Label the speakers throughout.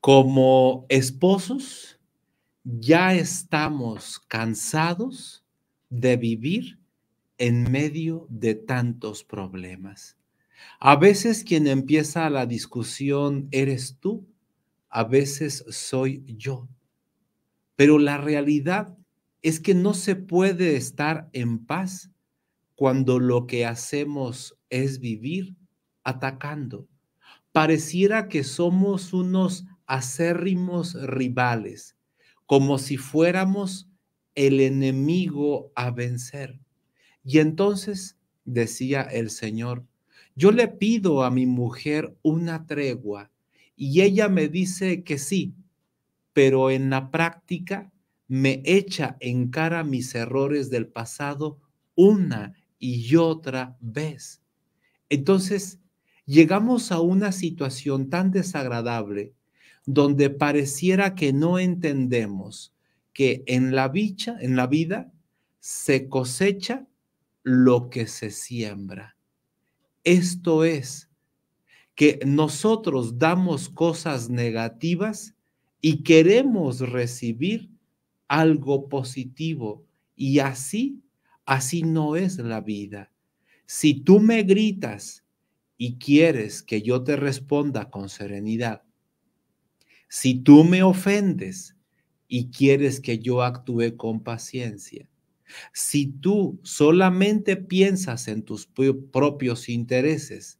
Speaker 1: Como esposos, ya estamos cansados de vivir en medio de tantos problemas. A veces quien empieza la discusión eres tú, a veces soy yo. Pero la realidad es que no se puede estar en paz cuando lo que hacemos es vivir atacando. Pareciera que somos unos acérrimos rivales, como si fuéramos el enemigo a vencer. Y entonces decía el Señor, yo le pido a mi mujer una tregua y ella me dice que sí, pero en la práctica me echa en cara mis errores del pasado una y otra vez. Entonces, llegamos a una situación tan desagradable donde pareciera que no entendemos que en la, en la vida se cosecha lo que se siembra. Esto es que nosotros damos cosas negativas y queremos recibir algo positivo. Y así, así no es la vida. Si tú me gritas y quieres que yo te responda con serenidad, si tú me ofendes y quieres que yo actúe con paciencia, si tú solamente piensas en tus propios intereses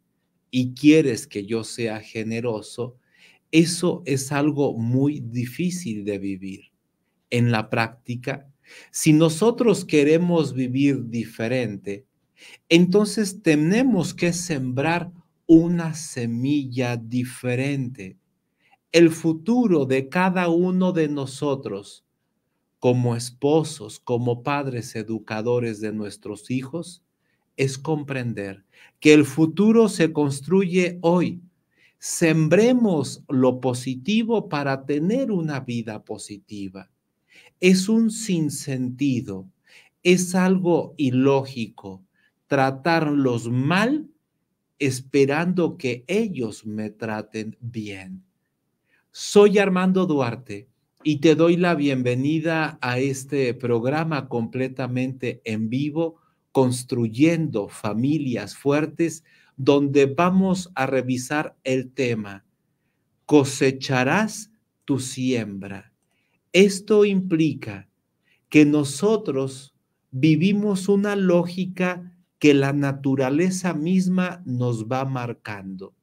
Speaker 1: y quieres que yo sea generoso, eso es algo muy difícil de vivir en la práctica, si nosotros queremos vivir diferente, entonces tenemos que sembrar una semilla diferente. El futuro de cada uno de nosotros, como esposos, como padres educadores de nuestros hijos, es comprender que el futuro se construye hoy. Sembremos lo positivo para tener una vida positiva es un sinsentido, es algo ilógico tratarlos mal esperando que ellos me traten bien. Soy Armando Duarte y te doy la bienvenida a este programa completamente en vivo, construyendo familias fuertes, donde vamos a revisar el tema, cosecharás tu siembra. Esto implica que nosotros vivimos una lógica que la naturaleza misma nos va marcando.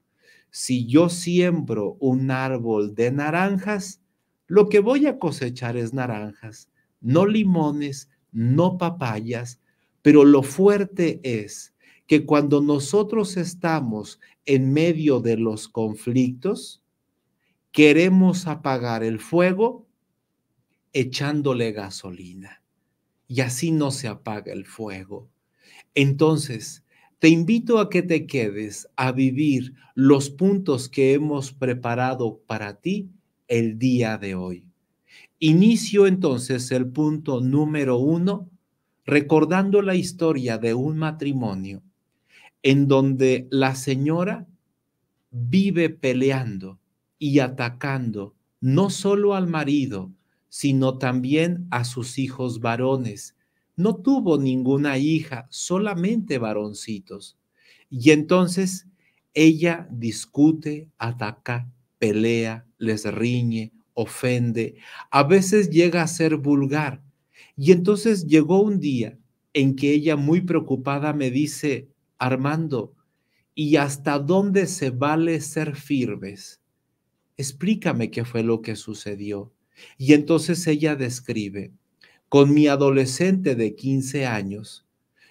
Speaker 1: Si yo siembro un árbol de naranjas, lo que voy a cosechar es naranjas, no limones, no papayas, pero lo fuerte es que cuando nosotros estamos en medio de los conflictos, queremos apagar el fuego echándole gasolina. Y así no se apaga el fuego. Entonces, te invito a que te quedes a vivir los puntos que hemos preparado para ti el día de hoy. Inicio entonces el punto número uno, recordando la historia de un matrimonio en donde la señora vive peleando y atacando no solo al marido, sino también a sus hijos varones. No tuvo ninguna hija, solamente varoncitos. Y entonces ella discute, ataca, pelea, les riñe, ofende, a veces llega a ser vulgar. Y entonces llegó un día en que ella muy preocupada me dice, Armando, ¿y hasta dónde se vale ser firmes? Explícame qué fue lo que sucedió. Y entonces ella describe, con mi adolescente de 15 años,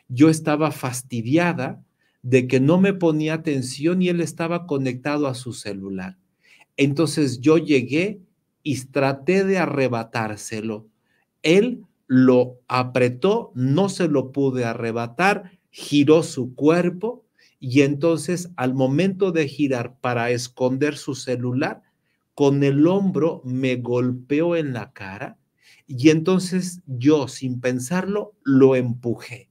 Speaker 1: yo estaba fastidiada de que no me ponía atención y él estaba conectado a su celular. Entonces yo llegué y traté de arrebatárselo. Él lo apretó, no se lo pude arrebatar, giró su cuerpo y entonces al momento de girar para esconder su celular, con el hombro me golpeó en la cara y entonces yo, sin pensarlo, lo empujé,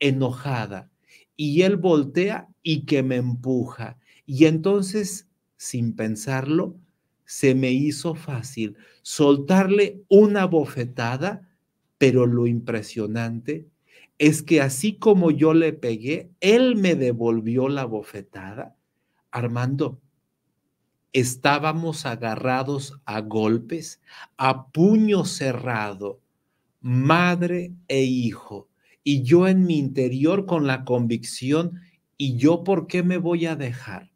Speaker 1: enojada. Y él voltea y que me empuja. Y entonces, sin pensarlo, se me hizo fácil soltarle una bofetada, pero lo impresionante es que así como yo le pegué, él me devolvió la bofetada. Armando, estábamos agarrados a golpes, a puño cerrado, madre e hijo, y yo en mi interior con la convicción, ¿y yo por qué me voy a dejar?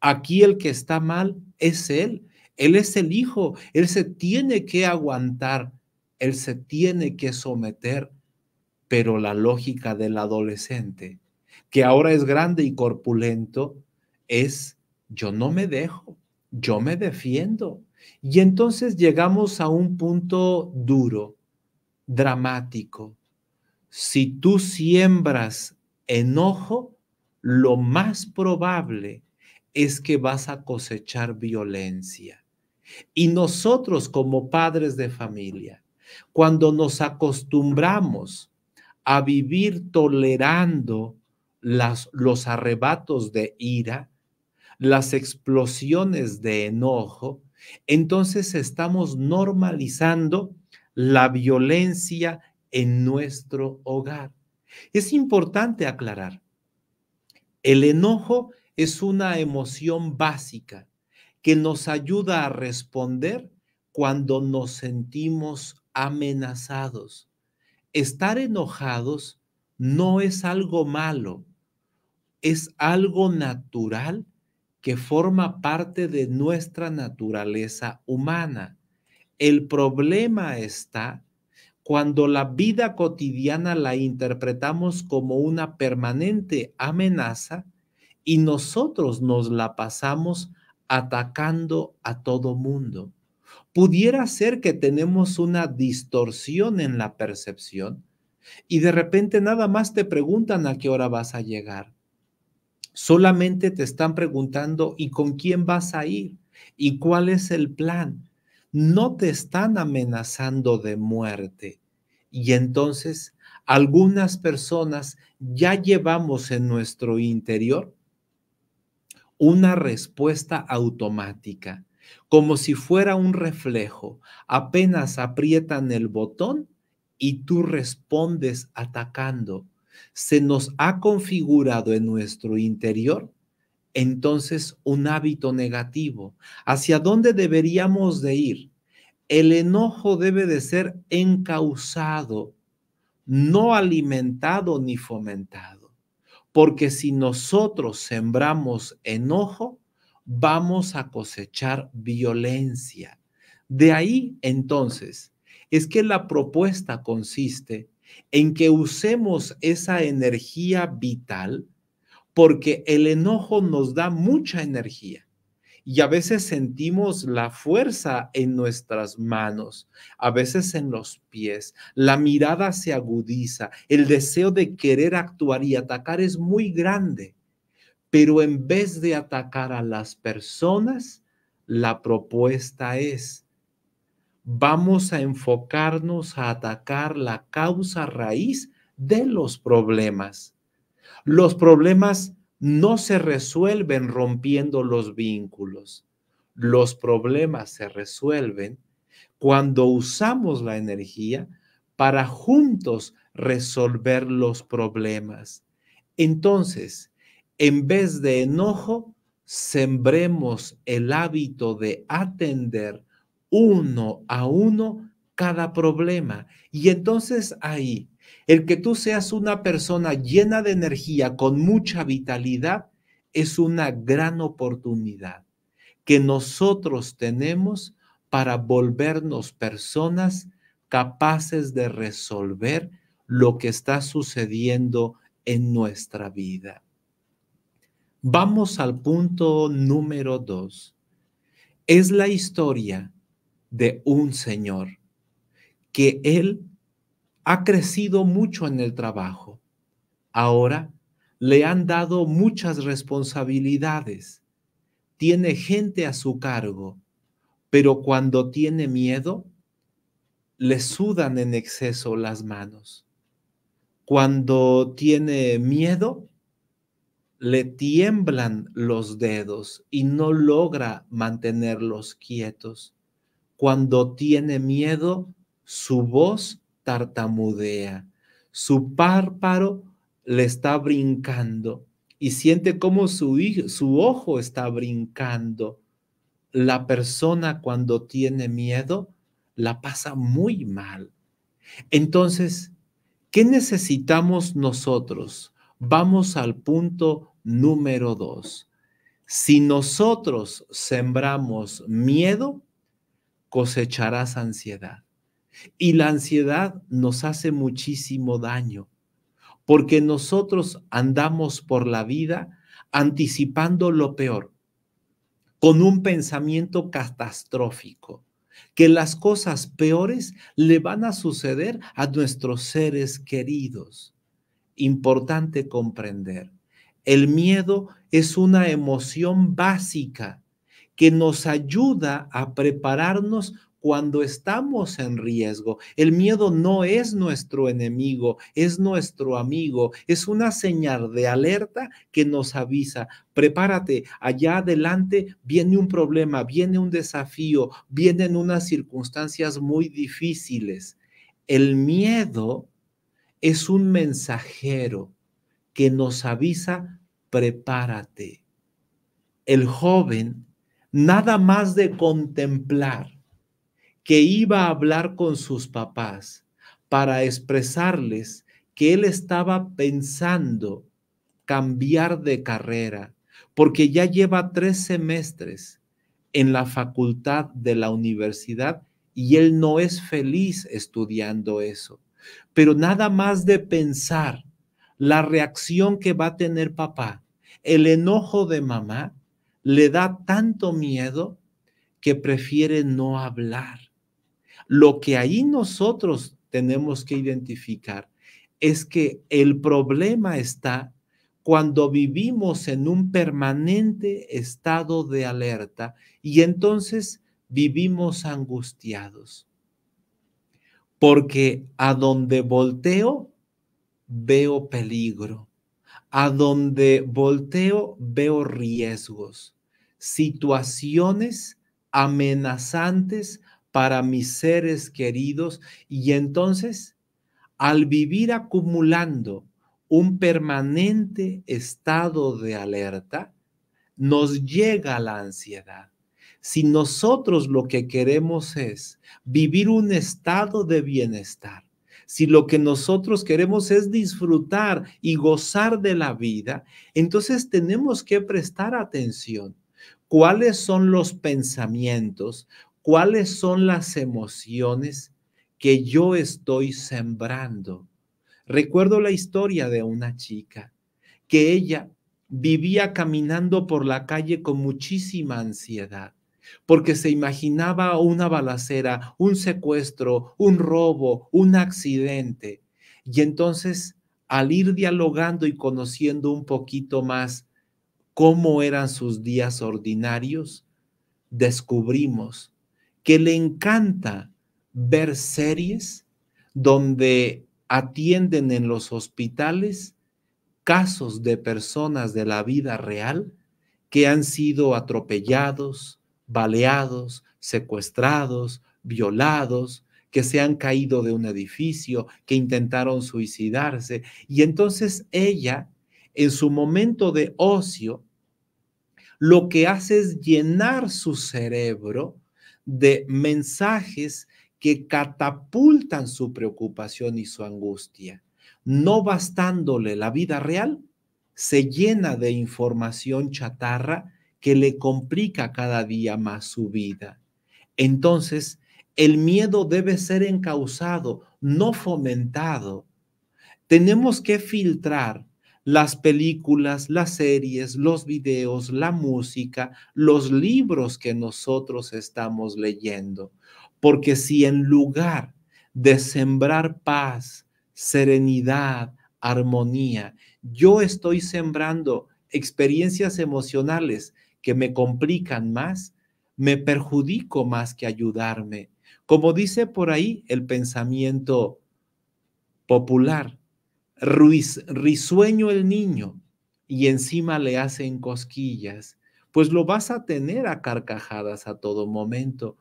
Speaker 1: Aquí el que está mal es él, él es el hijo, él se tiene que aguantar, él se tiene que someter, pero la lógica del adolescente, que ahora es grande y corpulento, es yo no me dejo, yo me defiendo. Y entonces llegamos a un punto duro, dramático. Si tú siembras enojo, lo más probable es que vas a cosechar violencia. Y nosotros como padres de familia, cuando nos acostumbramos a vivir tolerando los arrebatos de ira, las explosiones de enojo, entonces estamos normalizando la violencia en nuestro hogar. Es importante aclarar, el enojo es una emoción básica que nos ayuda a responder cuando nos sentimos amenazados. Estar enojados no es algo malo, es algo natural que forma parte de nuestra naturaleza humana. El problema está cuando la vida cotidiana la interpretamos como una permanente amenaza y nosotros nos la pasamos atacando a todo mundo. Pudiera ser que tenemos una distorsión en la percepción y de repente nada más te preguntan a qué hora vas a llegar Solamente te están preguntando, ¿y con quién vas a ir? ¿Y cuál es el plan? No te están amenazando de muerte. Y entonces, algunas personas ya llevamos en nuestro interior una respuesta automática, como si fuera un reflejo. Apenas aprietan el botón y tú respondes atacando se nos ha configurado en nuestro interior entonces un hábito negativo. ¿Hacia dónde deberíamos de ir? El enojo debe de ser encausado, no alimentado ni fomentado, porque si nosotros sembramos enojo, vamos a cosechar violencia. De ahí entonces es que la propuesta consiste en que usemos esa energía vital, porque el enojo nos da mucha energía y a veces sentimos la fuerza en nuestras manos, a veces en los pies, la mirada se agudiza, el deseo de querer actuar y atacar es muy grande, pero en vez de atacar a las personas, la propuesta es vamos a enfocarnos a atacar la causa raíz de los problemas. Los problemas no se resuelven rompiendo los vínculos. Los problemas se resuelven cuando usamos la energía para juntos resolver los problemas. Entonces, en vez de enojo, sembremos el hábito de atender uno a uno cada problema. Y entonces ahí, el que tú seas una persona llena de energía, con mucha vitalidad, es una gran oportunidad que nosotros tenemos para volvernos personas capaces de resolver lo que está sucediendo en nuestra vida. Vamos al punto número dos. Es la historia de un señor, que él ha crecido mucho en el trabajo. Ahora le han dado muchas responsabilidades. Tiene gente a su cargo, pero cuando tiene miedo, le sudan en exceso las manos. Cuando tiene miedo, le tiemblan los dedos y no logra mantenerlos quietos. Cuando tiene miedo, su voz tartamudea, su párparo le está brincando y siente como su, su ojo está brincando. La persona cuando tiene miedo la pasa muy mal. Entonces, ¿qué necesitamos nosotros? Vamos al punto número dos. Si nosotros sembramos miedo, cosecharás ansiedad. Y la ansiedad nos hace muchísimo daño, porque nosotros andamos por la vida anticipando lo peor, con un pensamiento catastrófico, que las cosas peores le van a suceder a nuestros seres queridos. Importante comprender, el miedo es una emoción básica que nos ayuda a prepararnos cuando estamos en riesgo. El miedo no es nuestro enemigo, es nuestro amigo, es una señal de alerta que nos avisa, prepárate, allá adelante viene un problema, viene un desafío, vienen unas circunstancias muy difíciles. El miedo es un mensajero que nos avisa, prepárate. El joven nada más de contemplar que iba a hablar con sus papás para expresarles que él estaba pensando cambiar de carrera, porque ya lleva tres semestres en la facultad de la universidad y él no es feliz estudiando eso. Pero nada más de pensar la reacción que va a tener papá, el enojo de mamá, le da tanto miedo que prefiere no hablar. Lo que ahí nosotros tenemos que identificar es que el problema está cuando vivimos en un permanente estado de alerta y entonces vivimos angustiados. Porque a donde volteo veo peligro, a donde volteo veo riesgos, situaciones amenazantes para mis seres queridos y entonces, al vivir acumulando un permanente estado de alerta, nos llega la ansiedad. Si nosotros lo que queremos es vivir un estado de bienestar, si lo que nosotros queremos es disfrutar y gozar de la vida, entonces tenemos que prestar atención cuáles son los pensamientos, cuáles son las emociones que yo estoy sembrando. Recuerdo la historia de una chica que ella vivía caminando por la calle con muchísima ansiedad porque se imaginaba una balacera, un secuestro, un robo, un accidente. Y entonces, al ir dialogando y conociendo un poquito más cómo eran sus días ordinarios, descubrimos que le encanta ver series donde atienden en los hospitales casos de personas de la vida real que han sido atropellados, baleados, secuestrados, violados, que se han caído de un edificio, que intentaron suicidarse. Y entonces ella, en su momento de ocio, lo que hace es llenar su cerebro de mensajes que catapultan su preocupación y su angustia. No bastándole la vida real, se llena de información chatarra que le complica cada día más su vida. Entonces, el miedo debe ser encausado, no fomentado. Tenemos que filtrar las películas, las series, los videos, la música, los libros que nosotros estamos leyendo. Porque si en lugar de sembrar paz, serenidad, armonía, yo estoy sembrando experiencias emocionales que me complican más, me perjudico más que ayudarme. Como dice por ahí el pensamiento popular, Ruiz, risueño el niño y encima le hacen cosquillas, pues lo vas a tener a carcajadas a todo momento.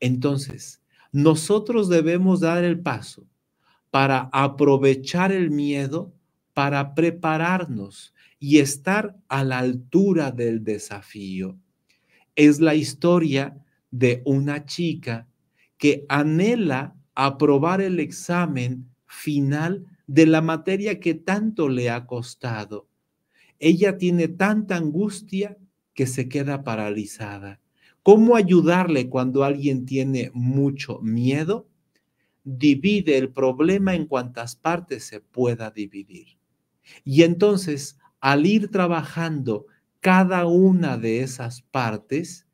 Speaker 1: Entonces, nosotros debemos dar el paso para aprovechar el miedo, para prepararnos y estar a la altura del desafío. Es la historia de una chica que anhela aprobar el examen final de la materia que tanto le ha costado. Ella tiene tanta angustia que se queda paralizada. ¿Cómo ayudarle cuando alguien tiene mucho miedo? Divide el problema en cuantas partes se pueda dividir. Y entonces, al ir trabajando cada una de esas partes,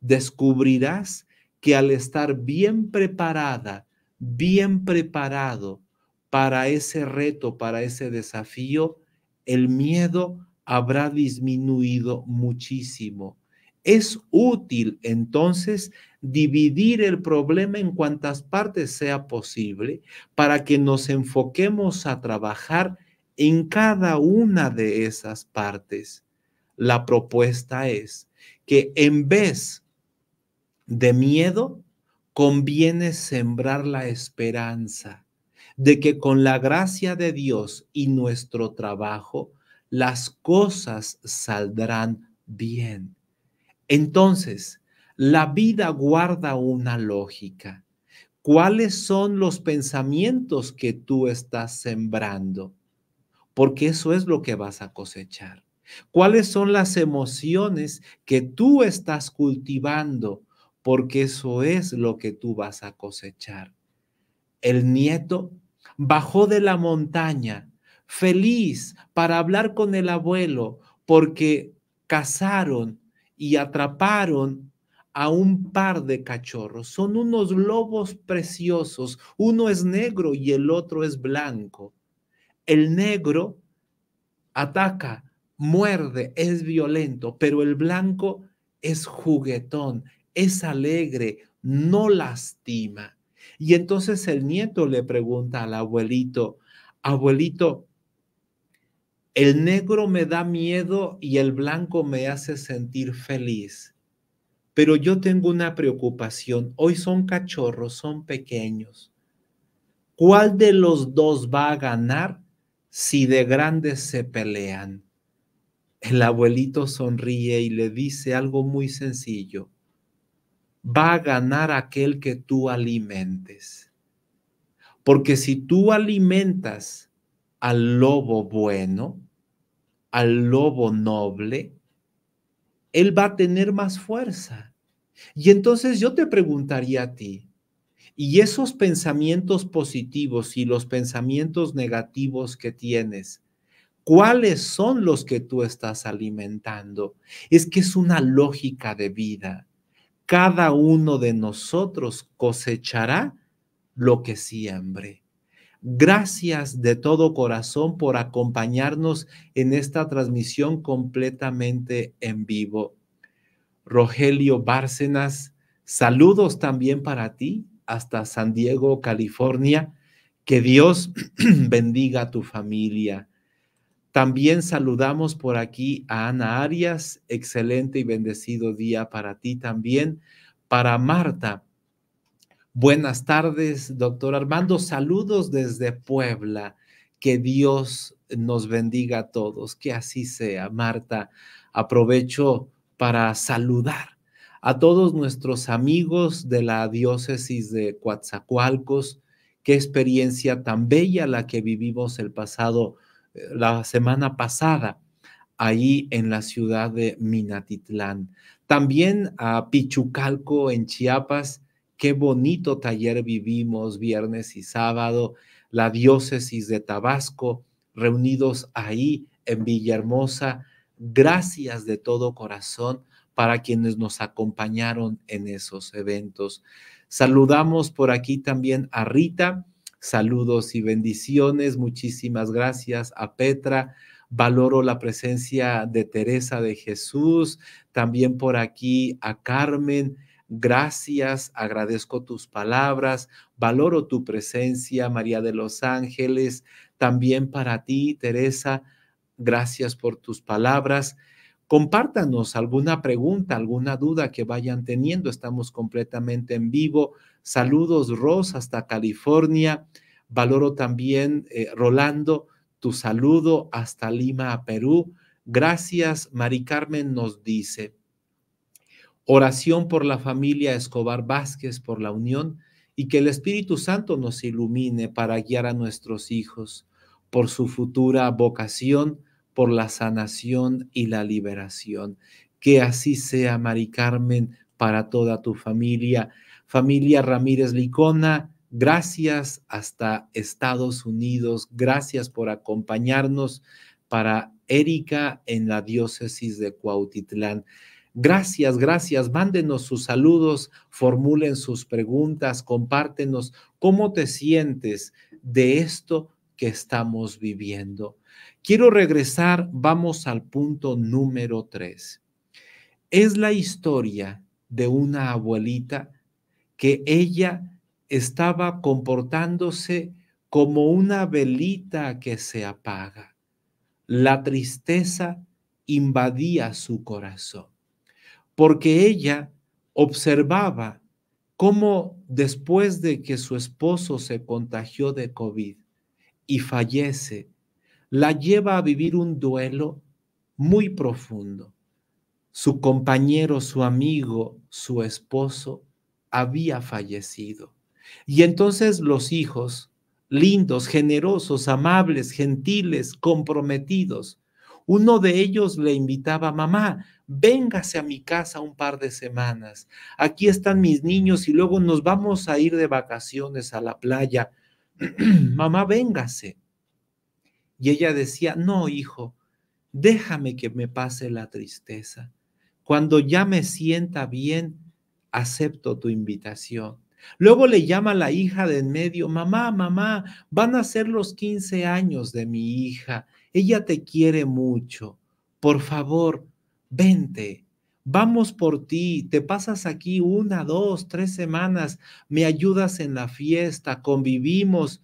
Speaker 1: descubrirás que al estar bien preparada, bien preparado para ese reto, para ese desafío, el miedo habrá disminuido muchísimo. Es útil entonces dividir el problema en cuantas partes sea posible para que nos enfoquemos a trabajar en cada una de esas partes. La propuesta es que en vez de miedo, conviene sembrar la esperanza de que con la gracia de Dios y nuestro trabajo, las cosas saldrán bien. Entonces, la vida guarda una lógica. ¿Cuáles son los pensamientos que tú estás sembrando? Porque eso es lo que vas a cosechar. ¿Cuáles son las emociones que tú estás cultivando? Porque eso es lo que tú vas a cosechar. El nieto bajó de la montaña, feliz para hablar con el abuelo, porque cazaron y atraparon a un par de cachorros. Son unos lobos preciosos. Uno es negro y el otro es blanco. El negro ataca, muerde, es violento, pero el blanco es juguetón, es alegre, no lastima. Y entonces el nieto le pregunta al abuelito, abuelito, el negro me da miedo y el blanco me hace sentir feliz. Pero yo tengo una preocupación. Hoy son cachorros, son pequeños. ¿Cuál de los dos va a ganar si de grandes se pelean? El abuelito sonríe y le dice algo muy sencillo va a ganar aquel que tú alimentes. Porque si tú alimentas al lobo bueno, al lobo noble, él va a tener más fuerza. Y entonces yo te preguntaría a ti, ¿y esos pensamientos positivos y los pensamientos negativos que tienes, cuáles son los que tú estás alimentando? Es que es una lógica de vida cada uno de nosotros cosechará lo que siembre. Gracias de todo corazón por acompañarnos en esta transmisión completamente en vivo. Rogelio Bárcenas, saludos también para ti hasta San Diego, California. Que Dios bendiga a tu familia. También saludamos por aquí a Ana Arias. Excelente y bendecido día para ti también. Para Marta. Buenas tardes, doctor Armando. Saludos desde Puebla. Que Dios nos bendiga a todos. Que así sea, Marta. Aprovecho para saludar a todos nuestros amigos de la diócesis de Coatzacoalcos. Qué experiencia tan bella la que vivimos el pasado la semana pasada ahí en la ciudad de Minatitlán. También a Pichucalco en Chiapas, qué bonito taller vivimos viernes y sábado, la diócesis de Tabasco, reunidos ahí en Villahermosa. Gracias de todo corazón para quienes nos acompañaron en esos eventos. Saludamos por aquí también a Rita, saludos y bendiciones. Muchísimas gracias a Petra. Valoro la presencia de Teresa de Jesús, también por aquí a Carmen. Gracias, agradezco tus palabras, valoro tu presencia, María de los Ángeles. También para ti, Teresa, gracias por tus palabras. Compártanos alguna pregunta, alguna duda que vayan teniendo. Estamos completamente en vivo Saludos, Ros, hasta California. Valoro también, eh, Rolando, tu saludo hasta Lima, Perú. Gracias, Mari Carmen nos dice. Oración por la familia Escobar Vázquez, por la unión, y que el Espíritu Santo nos ilumine para guiar a nuestros hijos por su futura vocación, por la sanación y la liberación. Que así sea, Mari Carmen, para toda tu familia. Familia Ramírez Licona, gracias hasta Estados Unidos, gracias por acompañarnos para Erika en la diócesis de Cuautitlán. Gracias, gracias. Mándenos sus saludos, formulen sus preguntas, compártenos cómo te sientes de esto que estamos viviendo. Quiero regresar, vamos al punto número tres. Es la historia de una abuelita que ella estaba comportándose como una velita que se apaga. La tristeza invadía su corazón, porque ella observaba cómo después de que su esposo se contagió de COVID y fallece, la lleva a vivir un duelo muy profundo su compañero, su amigo, su esposo había fallecido. Y entonces los hijos, lindos, generosos, amables, gentiles, comprometidos, uno de ellos le invitaba, mamá, véngase a mi casa un par de semanas, aquí están mis niños y luego nos vamos a ir de vacaciones a la playa. mamá, véngase. Y ella decía, no, hijo, déjame que me pase la tristeza. Cuando ya me sienta bien, acepto tu invitación. Luego le llama la hija de en medio, mamá, mamá, van a ser los 15 años de mi hija. Ella te quiere mucho. Por favor, vente. Vamos por ti, te pasas aquí una, dos, tres semanas, me ayudas en la fiesta, convivimos.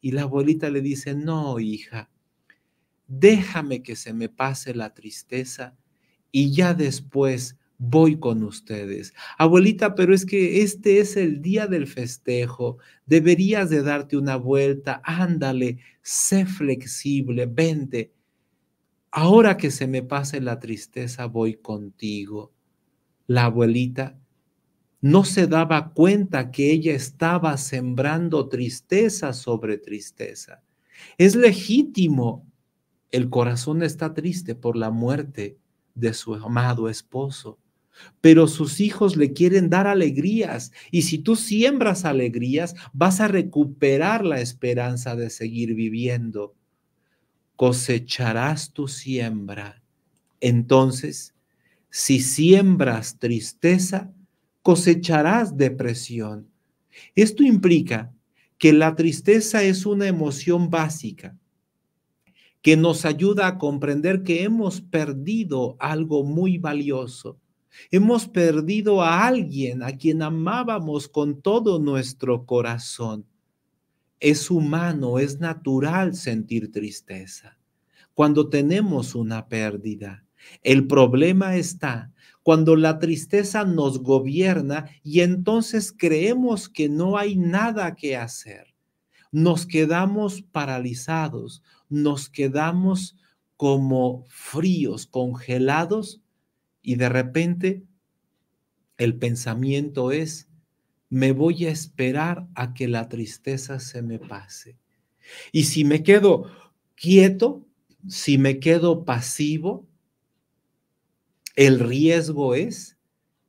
Speaker 1: Y la abuelita le dice, no, hija, déjame que se me pase la tristeza y ya después voy con ustedes. Abuelita, pero es que este es el día del festejo, deberías de darte una vuelta, ándale, sé flexible, vente. Ahora que se me pase la tristeza, voy contigo. La abuelita no se daba cuenta que ella estaba sembrando tristeza sobre tristeza. Es legítimo. El corazón está triste por la muerte de su amado esposo. Pero sus hijos le quieren dar alegrías y si tú siembras alegrías, vas a recuperar la esperanza de seguir viviendo. Cosecharás tu siembra. Entonces, si siembras tristeza, cosecharás depresión. Esto implica que la tristeza es una emoción básica que nos ayuda a comprender que hemos perdido algo muy valioso. Hemos perdido a alguien a quien amábamos con todo nuestro corazón. Es humano, es natural sentir tristeza cuando tenemos una pérdida. El problema está cuando la tristeza nos gobierna y entonces creemos que no hay nada que hacer. Nos quedamos paralizados, nos quedamos como fríos, congelados, y de repente el pensamiento es, me voy a esperar a que la tristeza se me pase. Y si me quedo quieto, si me quedo pasivo, el riesgo es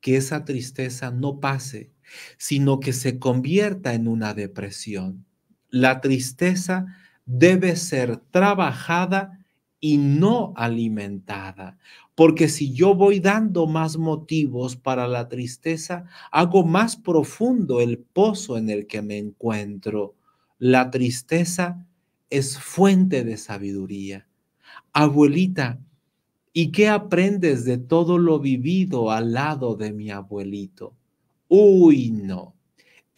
Speaker 1: que esa tristeza no pase, sino que se convierta en una depresión. La tristeza debe ser trabajada y no alimentada. Porque si yo voy dando más motivos para la tristeza, hago más profundo el pozo en el que me encuentro. La tristeza es fuente de sabiduría. Abuelita, ¿y qué aprendes de todo lo vivido al lado de mi abuelito? Uy, no.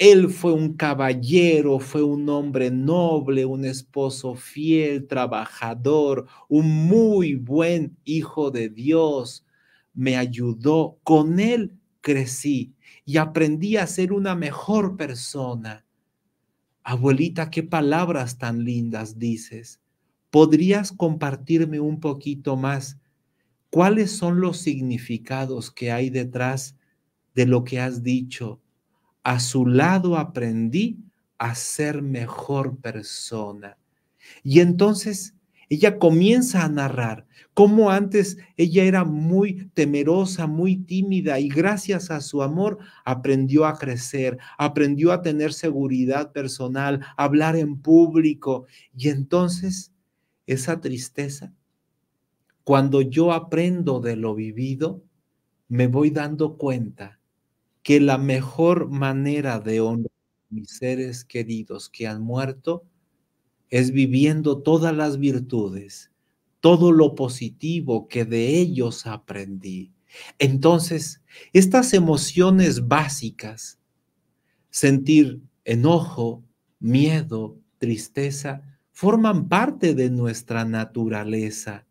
Speaker 1: Él fue un caballero, fue un hombre noble, un esposo fiel, trabajador, un muy buen hijo de Dios. Me ayudó, con él crecí y aprendí a ser una mejor persona. Abuelita, qué palabras tan lindas dices. ¿Podrías compartirme un poquito más cuáles son los significados que hay detrás de lo que has dicho, a su lado aprendí a ser mejor persona. Y entonces ella comienza a narrar cómo antes ella era muy temerosa, muy tímida y gracias a su amor aprendió a crecer, aprendió a tener seguridad personal, hablar en público. Y entonces esa tristeza, cuando yo aprendo de lo vivido, me voy dando cuenta que la mejor manera de honrar a mis seres queridos que han muerto es viviendo todas las virtudes, todo lo positivo que de ellos aprendí. Entonces, estas emociones básicas, sentir enojo, miedo, tristeza, forman parte de nuestra naturaleza.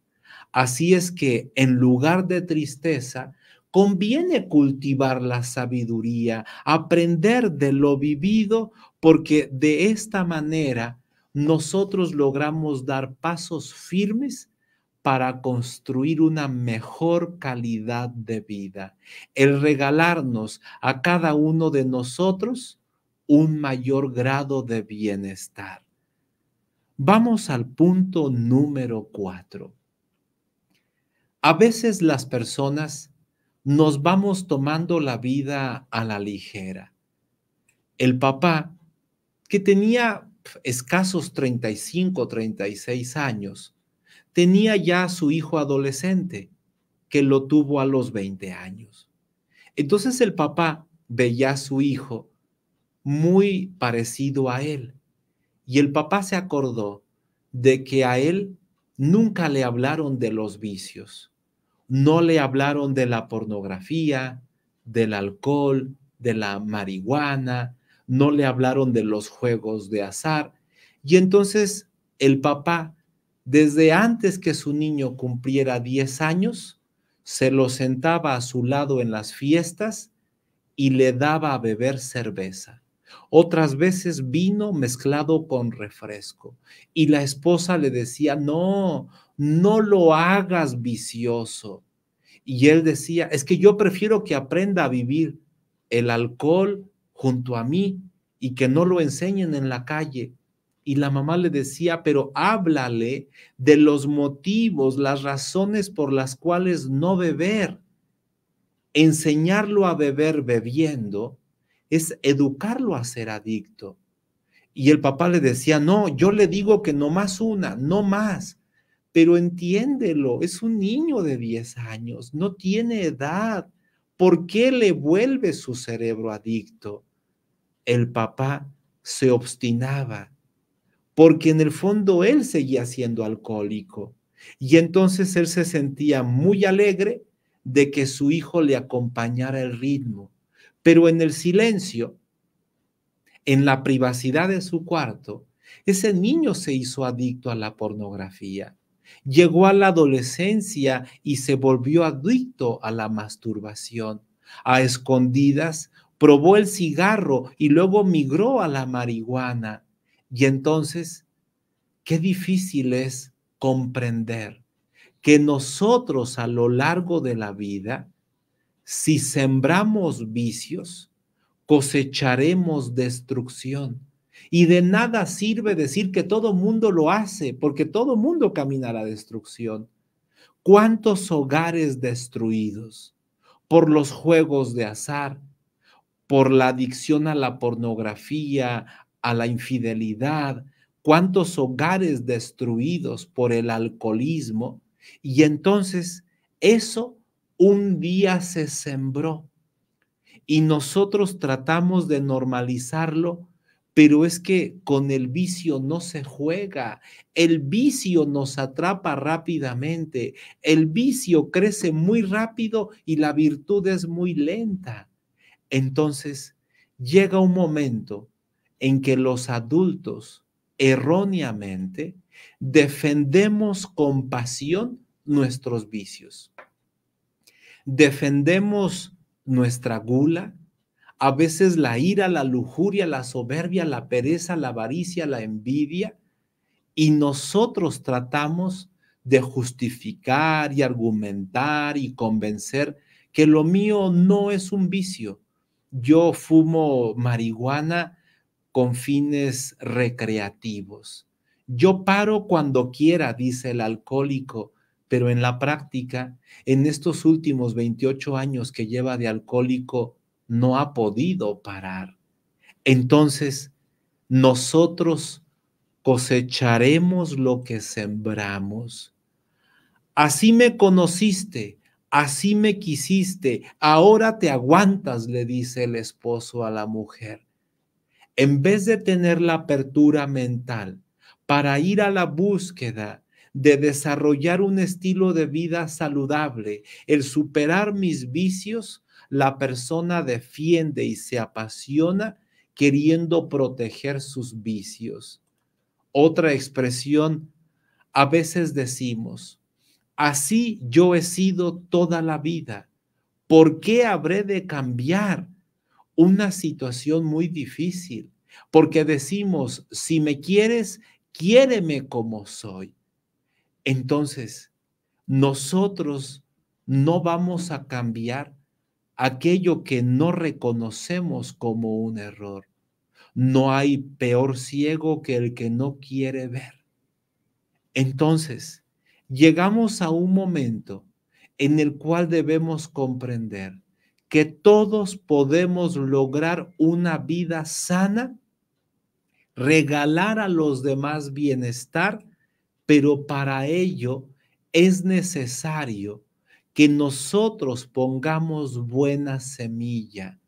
Speaker 1: Así es que en lugar de tristeza, Conviene cultivar la sabiduría, aprender de lo vivido, porque de esta manera nosotros logramos dar pasos firmes para construir una mejor calidad de vida. El regalarnos a cada uno de nosotros un mayor grado de bienestar. Vamos al punto número cuatro. A veces las personas nos vamos tomando la vida a la ligera. El papá, que tenía escasos 35, 36 años, tenía ya a su hijo adolescente, que lo tuvo a los 20 años. Entonces el papá veía a su hijo muy parecido a él, y el papá se acordó de que a él nunca le hablaron de los vicios, no le hablaron de la pornografía, del alcohol, de la marihuana, no le hablaron de los juegos de azar. Y entonces el papá, desde antes que su niño cumpliera 10 años, se lo sentaba a su lado en las fiestas y le daba a beber cerveza. Otras veces vino mezclado con refresco. Y la esposa le decía, no, no lo hagas vicioso. Y él decía, es que yo prefiero que aprenda a vivir el alcohol junto a mí y que no lo enseñen en la calle. Y la mamá le decía, pero háblale de los motivos, las razones por las cuales no beber. Enseñarlo a beber bebiendo es educarlo a ser adicto. Y el papá le decía, no, yo le digo que no más una, no más, pero entiéndelo, es un niño de 10 años, no tiene edad. ¿Por qué le vuelve su cerebro adicto? El papá se obstinaba, porque en el fondo él seguía siendo alcohólico. Y entonces él se sentía muy alegre de que su hijo le acompañara el ritmo pero en el silencio, en la privacidad de su cuarto, ese niño se hizo adicto a la pornografía, llegó a la adolescencia y se volvió adicto a la masturbación, a escondidas, probó el cigarro y luego migró a la marihuana. Y entonces, qué difícil es comprender que nosotros a lo largo de la vida si sembramos vicios, cosecharemos destrucción. Y de nada sirve decir que todo mundo lo hace, porque todo mundo camina a la destrucción. ¿Cuántos hogares destruidos por los juegos de azar, por la adicción a la pornografía, a la infidelidad? ¿Cuántos hogares destruidos por el alcoholismo? Y entonces eso un día se sembró y nosotros tratamos de normalizarlo, pero es que con el vicio no se juega, el vicio nos atrapa rápidamente, el vicio crece muy rápido y la virtud es muy lenta. Entonces, llega un momento en que los adultos erróneamente defendemos con pasión nuestros vicios defendemos nuestra gula, a veces la ira, la lujuria, la soberbia, la pereza, la avaricia, la envidia, y nosotros tratamos de justificar y argumentar y convencer que lo mío no es un vicio. Yo fumo marihuana con fines recreativos. Yo paro cuando quiera, dice el alcohólico pero en la práctica, en estos últimos 28 años que lleva de alcohólico, no ha podido parar. Entonces, nosotros cosecharemos lo que sembramos. Así me conociste, así me quisiste, ahora te aguantas, le dice el esposo a la mujer. En vez de tener la apertura mental para ir a la búsqueda de desarrollar un estilo de vida saludable, el superar mis vicios, la persona defiende y se apasiona queriendo proteger sus vicios. Otra expresión, a veces decimos, así yo he sido toda la vida, ¿por qué habré de cambiar una situación muy difícil? Porque decimos, si me quieres, quiéreme como soy. Entonces, nosotros no vamos a cambiar aquello que no reconocemos como un error. No hay peor ciego que el que no quiere ver. Entonces, llegamos a un momento en el cual debemos comprender que todos podemos lograr una vida sana, regalar a los demás bienestar pero para ello es necesario que nosotros pongamos buena semilla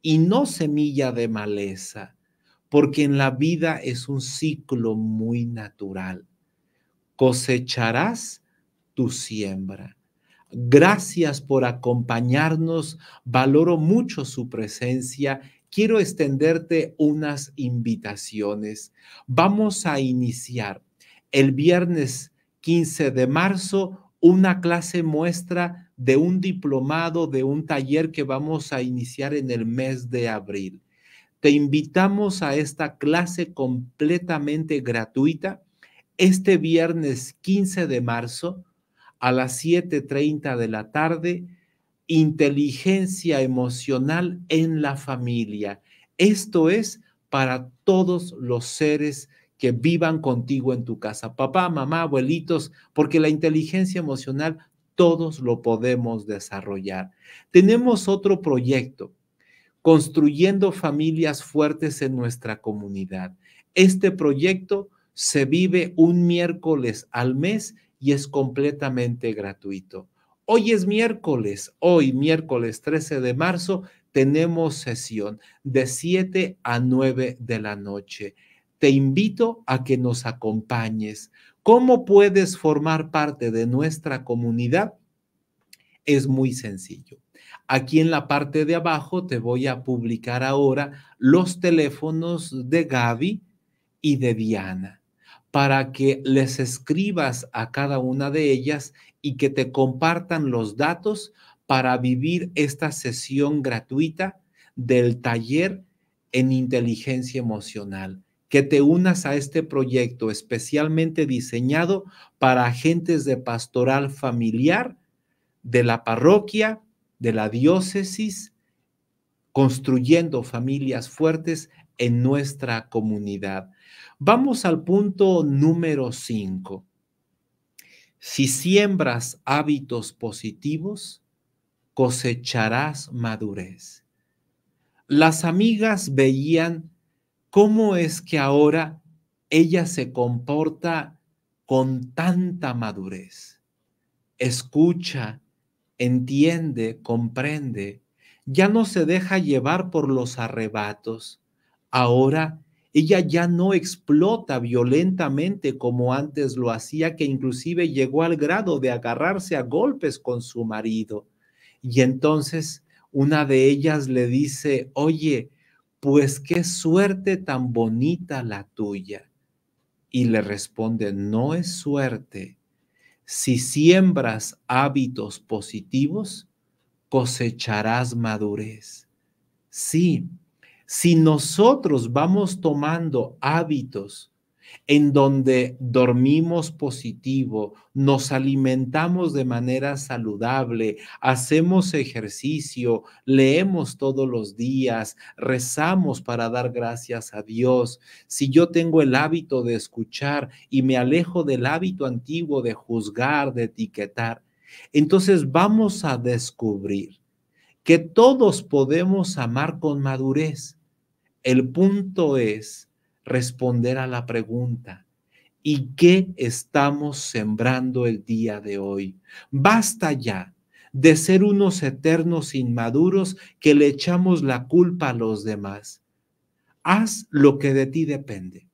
Speaker 1: y no semilla de maleza, porque en la vida es un ciclo muy natural. Cosecharás tu siembra. Gracias por acompañarnos. Valoro mucho su presencia. Quiero extenderte unas invitaciones. Vamos a iniciar el viernes 15 de marzo una clase muestra de un diplomado, de un taller que vamos a iniciar en el mes de abril. Te invitamos a esta clase completamente gratuita este viernes 15 de marzo a las 7.30 de la tarde, inteligencia emocional en la familia. Esto es para todos los seres que vivan contigo en tu casa, papá, mamá, abuelitos, porque la inteligencia emocional todos lo podemos desarrollar. Tenemos otro proyecto, construyendo familias fuertes en nuestra comunidad. Este proyecto se vive un miércoles al mes y es completamente gratuito. Hoy es miércoles, hoy miércoles 13 de marzo, tenemos sesión de 7 a 9 de la noche te invito a que nos acompañes. ¿Cómo puedes formar parte de nuestra comunidad? Es muy sencillo. Aquí en la parte de abajo te voy a publicar ahora los teléfonos de Gaby y de Diana para que les escribas a cada una de ellas y que te compartan los datos para vivir esta sesión gratuita del taller en inteligencia emocional que te unas a este proyecto especialmente diseñado para agentes de pastoral familiar de la parroquia, de la diócesis, construyendo familias fuertes en nuestra comunidad. Vamos al punto número 5. Si siembras hábitos positivos, cosecharás madurez. Las amigas veían ¿cómo es que ahora ella se comporta con tanta madurez? Escucha, entiende, comprende, ya no se deja llevar por los arrebatos. Ahora ella ya no explota violentamente como antes lo hacía, que inclusive llegó al grado de agarrarse a golpes con su marido. Y entonces una de ellas le dice, oye, pues qué suerte tan bonita la tuya. Y le responde, no es suerte. Si siembras hábitos positivos, cosecharás madurez. Sí, si nosotros vamos tomando hábitos en donde dormimos positivo, nos alimentamos de manera saludable, hacemos ejercicio, leemos todos los días, rezamos para dar gracias a Dios. Si yo tengo el hábito de escuchar y me alejo del hábito antiguo de juzgar, de etiquetar, entonces vamos a descubrir que todos podemos amar con madurez. El punto es responder a la pregunta, ¿y qué estamos sembrando el día de hoy? Basta ya de ser unos eternos inmaduros que le echamos la culpa a los demás. Haz lo que de ti depende.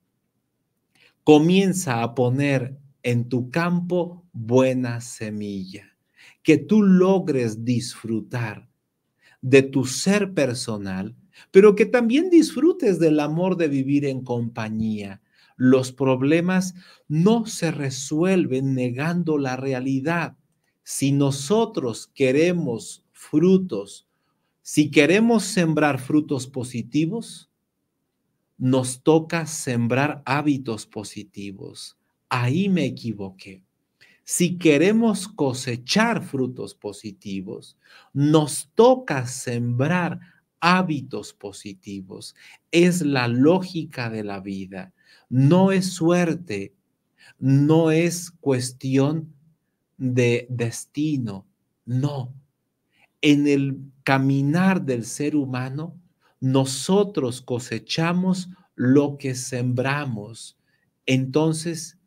Speaker 1: Comienza a poner en tu campo buena semilla, que tú logres disfrutar de tu ser personal, pero que también disfrutes del amor de vivir en compañía. Los problemas no se resuelven negando la realidad. Si nosotros queremos frutos, si queremos sembrar frutos positivos, nos toca sembrar hábitos positivos. Ahí me equivoqué. Si queremos cosechar frutos positivos, nos toca sembrar hábitos positivos, es la lógica de la vida, no es suerte, no es cuestión de destino, no. En el caminar del ser humano, nosotros cosechamos lo que sembramos. Entonces,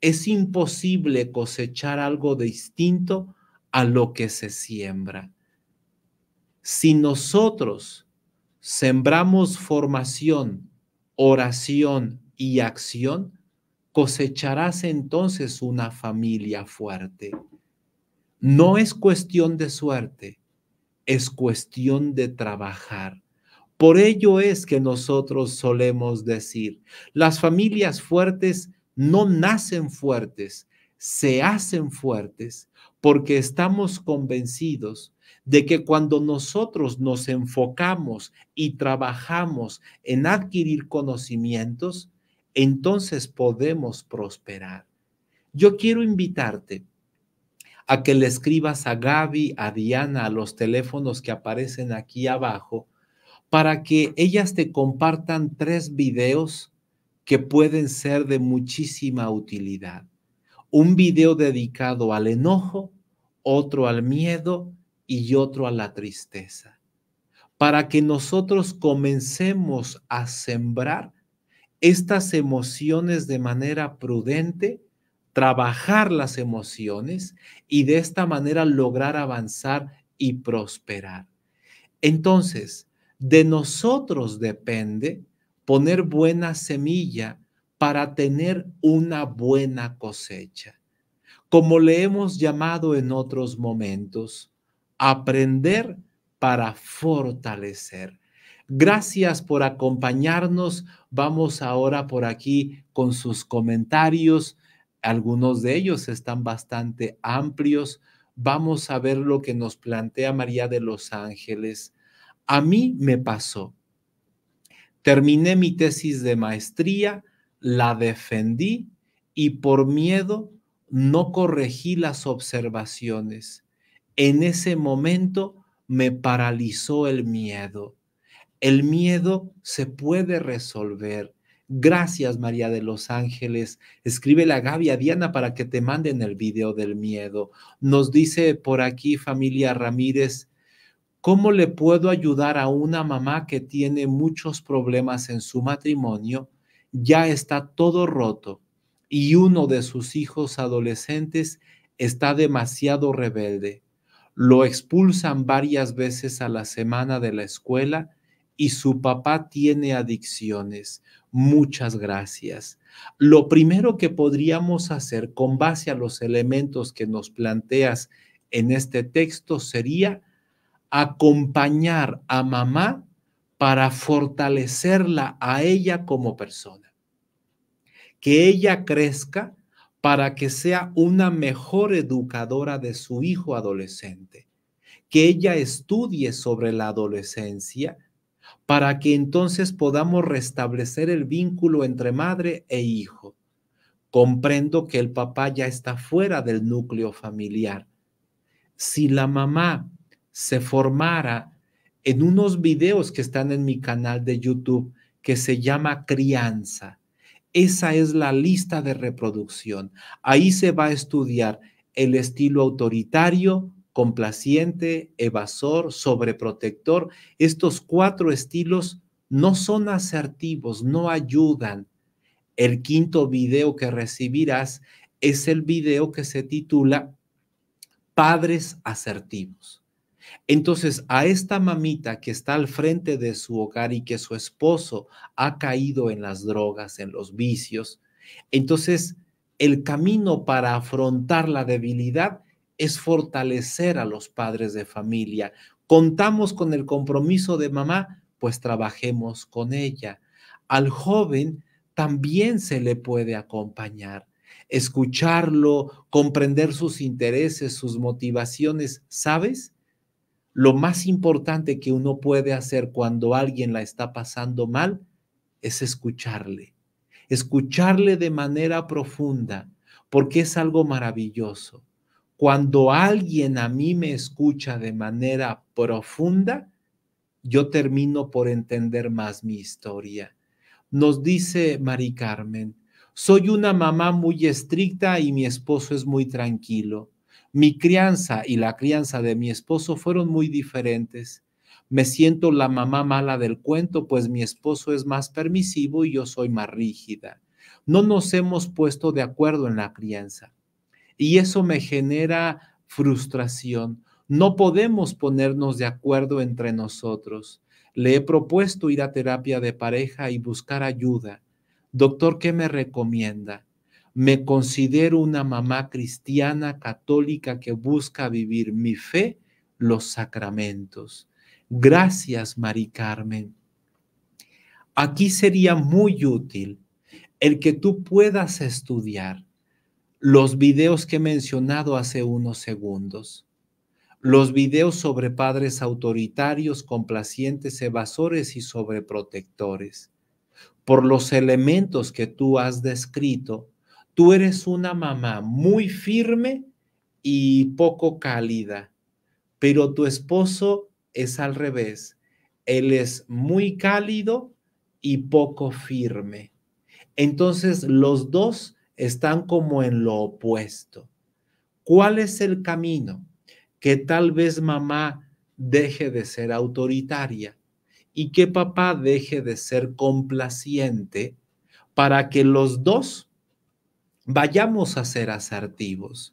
Speaker 1: es imposible cosechar algo distinto a lo que se siembra si nosotros sembramos formación, oración y acción, cosecharás entonces una familia fuerte. No es cuestión de suerte, es cuestión de trabajar. Por ello es que nosotros solemos decir, las familias fuertes no nacen fuertes, se hacen fuertes porque estamos convencidos de que cuando nosotros nos enfocamos y trabajamos en adquirir conocimientos, entonces podemos prosperar. Yo quiero invitarte a que le escribas a Gaby, a Diana, a los teléfonos que aparecen aquí abajo, para que ellas te compartan tres videos que pueden ser de muchísima utilidad. Un video dedicado al enojo, otro al miedo y otro a la tristeza, para que nosotros comencemos a sembrar estas emociones de manera prudente, trabajar las emociones y de esta manera lograr avanzar y prosperar. Entonces, de nosotros depende poner buena semilla para tener una buena cosecha. Como le hemos llamado en otros momentos, aprender para fortalecer. Gracias por acompañarnos. Vamos ahora por aquí con sus comentarios. Algunos de ellos están bastante amplios. Vamos a ver lo que nos plantea María de los Ángeles. A mí me pasó. Terminé mi tesis de maestría, la defendí y por miedo no corregí las observaciones en ese momento me paralizó el miedo. El miedo se puede resolver. Gracias, María de los Ángeles. Escribe la Gaby, a Diana, para que te manden el video del miedo. Nos dice por aquí familia Ramírez, ¿cómo le puedo ayudar a una mamá que tiene muchos problemas en su matrimonio? Ya está todo roto y uno de sus hijos adolescentes está demasiado rebelde. Lo expulsan varias veces a la semana de la escuela y su papá tiene adicciones. Muchas gracias. Lo primero que podríamos hacer con base a los elementos que nos planteas en este texto sería acompañar a mamá para fortalecerla a ella como persona. Que ella crezca para que sea una mejor educadora de su hijo adolescente, que ella estudie sobre la adolescencia, para que entonces podamos restablecer el vínculo entre madre e hijo. Comprendo que el papá ya está fuera del núcleo familiar. Si la mamá se formara en unos videos que están en mi canal de YouTube que se llama Crianza, esa es la lista de reproducción. Ahí se va a estudiar el estilo autoritario, complaciente, evasor, sobreprotector. Estos cuatro estilos no son asertivos, no ayudan. El quinto video que recibirás es el video que se titula Padres asertivos. Entonces, a esta mamita que está al frente de su hogar y que su esposo ha caído en las drogas, en los vicios, entonces el camino para afrontar la debilidad es fortalecer a los padres de familia. Contamos con el compromiso de mamá, pues trabajemos con ella. Al joven también se le puede acompañar escucharlo, comprender sus intereses, sus motivaciones, ¿sabes? Lo más importante que uno puede hacer cuando alguien la está pasando mal es escucharle, escucharle de manera profunda, porque es algo maravilloso. Cuando alguien a mí me escucha de manera profunda, yo termino por entender más mi historia. Nos dice Mari Carmen, soy una mamá muy estricta y mi esposo es muy tranquilo. Mi crianza y la crianza de mi esposo fueron muy diferentes. Me siento la mamá mala del cuento, pues mi esposo es más permisivo y yo soy más rígida. No nos hemos puesto de acuerdo en la crianza. Y eso me genera frustración. No podemos ponernos de acuerdo entre nosotros. Le he propuesto ir a terapia de pareja y buscar ayuda. Doctor, ¿qué me recomienda? Me considero una mamá cristiana católica que busca vivir mi fe, los sacramentos. Gracias, Mari Carmen. Aquí sería muy útil el que tú puedas estudiar los videos que he mencionado hace unos segundos, los videos sobre padres autoritarios, complacientes, evasores y sobreprotectores, por los elementos que tú has descrito Tú eres una mamá muy firme y poco cálida, pero tu esposo es al revés. Él es muy cálido y poco firme. Entonces los dos están como en lo opuesto. ¿Cuál es el camino? Que tal vez mamá deje de ser autoritaria y que papá deje de ser complaciente para que los dos Vayamos a ser asertivos.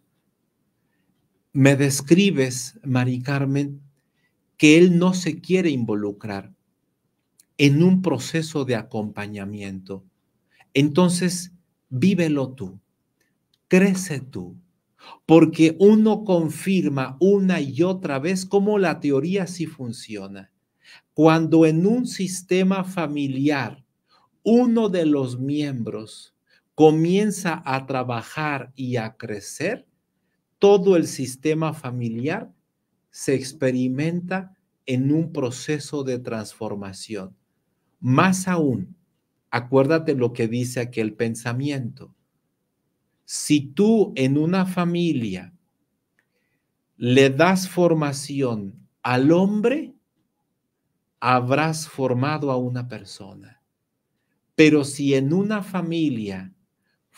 Speaker 1: Me describes, Mari Carmen, que él no se quiere involucrar en un proceso de acompañamiento. Entonces, vívelo tú, crece tú, porque uno confirma una y otra vez cómo la teoría sí funciona. Cuando en un sistema familiar uno de los miembros comienza a trabajar y a crecer, todo el sistema familiar se experimenta en un proceso de transformación. Más aún, acuérdate lo que dice aquel pensamiento. Si tú en una familia le das formación al hombre, habrás formado a una persona. Pero si en una familia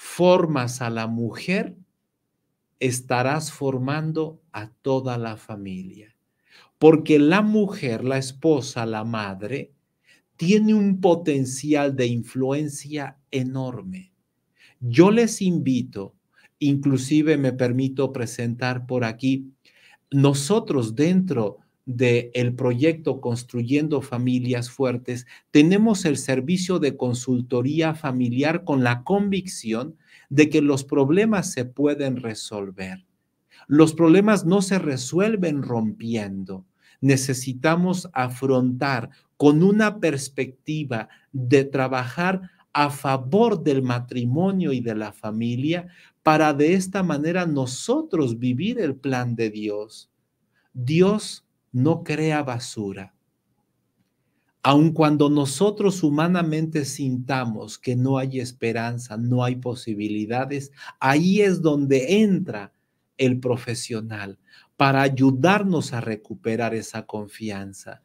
Speaker 1: formas a la mujer, estarás formando a toda la familia. Porque la mujer, la esposa, la madre, tiene un potencial de influencia enorme. Yo les invito, inclusive me permito presentar por aquí, nosotros dentro de del proyecto Construyendo Familias Fuertes, tenemos el servicio de consultoría familiar con la convicción de que los problemas se pueden resolver. Los problemas no se resuelven rompiendo. Necesitamos afrontar con una perspectiva de trabajar a favor del matrimonio y de la familia para de esta manera nosotros vivir el plan de Dios. Dios no crea basura. Aun cuando nosotros humanamente sintamos que no hay esperanza, no hay posibilidades, ahí es donde entra el profesional para ayudarnos a recuperar esa confianza.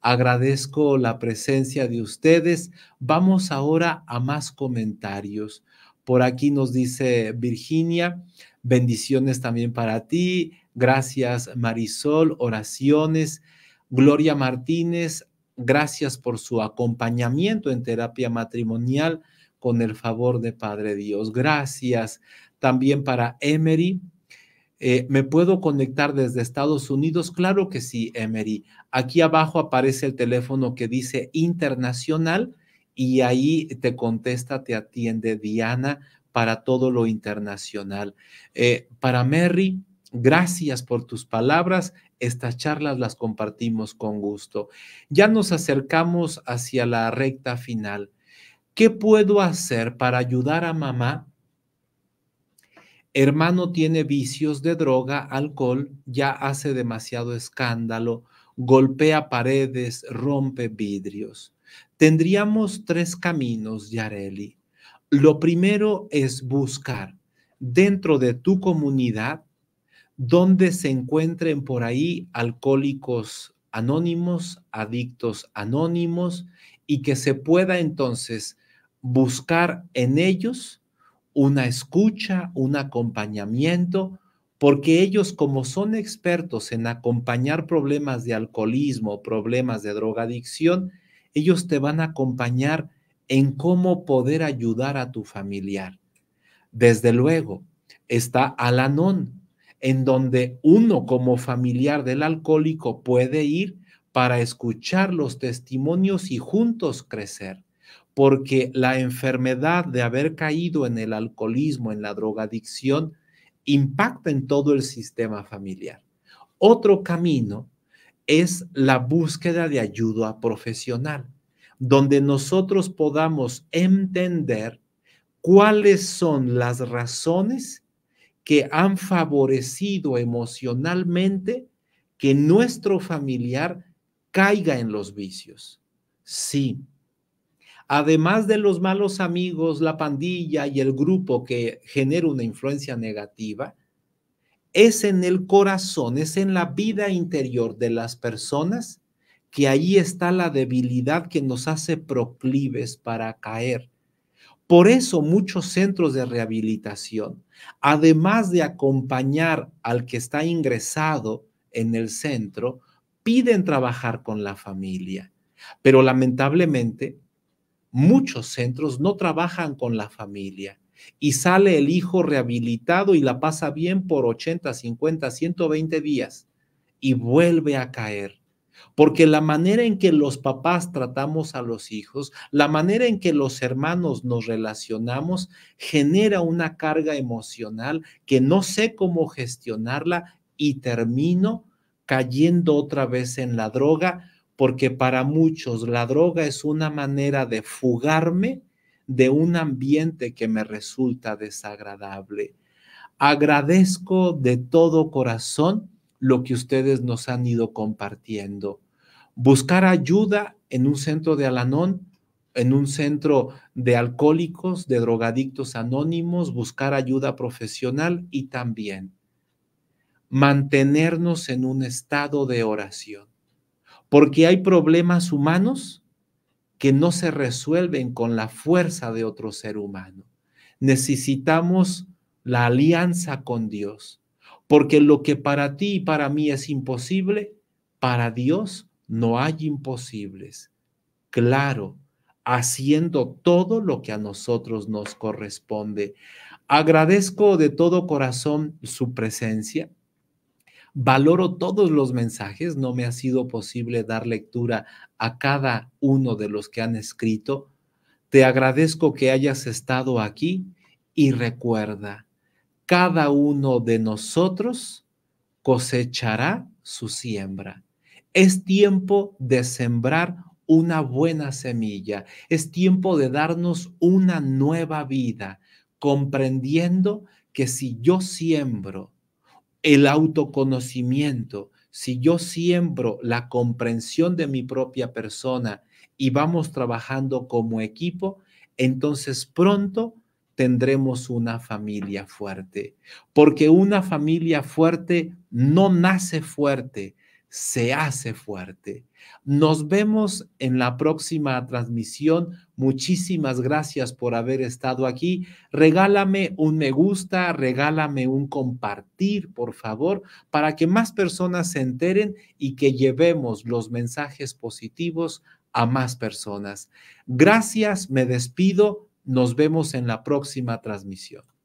Speaker 1: Agradezco la presencia de ustedes. Vamos ahora a más comentarios. Por aquí nos dice Virginia, bendiciones también para ti. Gracias Marisol, oraciones. Gloria Martínez, gracias por su acompañamiento en terapia matrimonial con el favor de Padre Dios. Gracias también para Emery. Eh, ¿Me puedo conectar desde Estados Unidos? Claro que sí, Emery. Aquí abajo aparece el teléfono que dice internacional y ahí te contesta, te atiende Diana para todo lo internacional. Eh, para Mary, Gracias por tus palabras. Estas charlas las compartimos con gusto. Ya nos acercamos hacia la recta final. ¿Qué puedo hacer para ayudar a mamá? Hermano tiene vicios de droga, alcohol, ya hace demasiado escándalo, golpea paredes, rompe vidrios. Tendríamos tres caminos, Yareli. Lo primero es buscar dentro de tu comunidad donde se encuentren por ahí alcohólicos anónimos, adictos anónimos, y que se pueda entonces buscar en ellos una escucha, un acompañamiento, porque ellos como son expertos en acompañar problemas de alcoholismo, problemas de drogadicción, ellos te van a acompañar en cómo poder ayudar a tu familiar. Desde luego, está Alanon, en donde uno como familiar del alcohólico puede ir para escuchar los testimonios y juntos crecer, porque la enfermedad de haber caído en el alcoholismo, en la drogadicción, impacta en todo el sistema familiar. Otro camino es la búsqueda de ayuda profesional, donde nosotros podamos entender cuáles son las razones que han favorecido emocionalmente que nuestro familiar caiga en los vicios. Sí. Además de los malos amigos, la pandilla y el grupo que genera una influencia negativa, es en el corazón, es en la vida interior de las personas que ahí está la debilidad que nos hace proclives para caer por eso muchos centros de rehabilitación, además de acompañar al que está ingresado en el centro, piden trabajar con la familia. Pero lamentablemente, muchos centros no trabajan con la familia y sale el hijo rehabilitado y la pasa bien por 80, 50, 120 días y vuelve a caer porque la manera en que los papás tratamos a los hijos, la manera en que los hermanos nos relacionamos, genera una carga emocional que no sé cómo gestionarla y termino cayendo otra vez en la droga, porque para muchos la droga es una manera de fugarme de un ambiente que me resulta desagradable. Agradezco de todo corazón lo que ustedes nos han ido compartiendo buscar ayuda en un centro de Alanón, en un centro de alcohólicos, de drogadictos anónimos, buscar ayuda profesional y también mantenernos en un estado de oración, porque hay problemas humanos que no se resuelven con la fuerza de otro ser humano. Necesitamos la alianza con Dios, porque lo que para ti y para mí es imposible, para Dios no hay imposibles. Claro, haciendo todo lo que a nosotros nos corresponde. Agradezco de todo corazón su presencia. Valoro todos los mensajes. No me ha sido posible dar lectura a cada uno de los que han escrito. Te agradezco que hayas estado aquí y recuerda, cada uno de nosotros cosechará su siembra. Es tiempo de sembrar una buena semilla. Es tiempo de darnos una nueva vida, comprendiendo que si yo siembro el autoconocimiento, si yo siembro la comprensión de mi propia persona y vamos trabajando como equipo, entonces pronto tendremos una familia fuerte, porque una familia fuerte no nace fuerte, se hace fuerte. Nos vemos en la próxima transmisión. Muchísimas gracias por haber estado aquí. Regálame un me gusta, regálame un compartir, por favor, para que más personas se enteren y que llevemos los mensajes positivos a más personas. Gracias, me despido. Nos vemos en la próxima transmisión.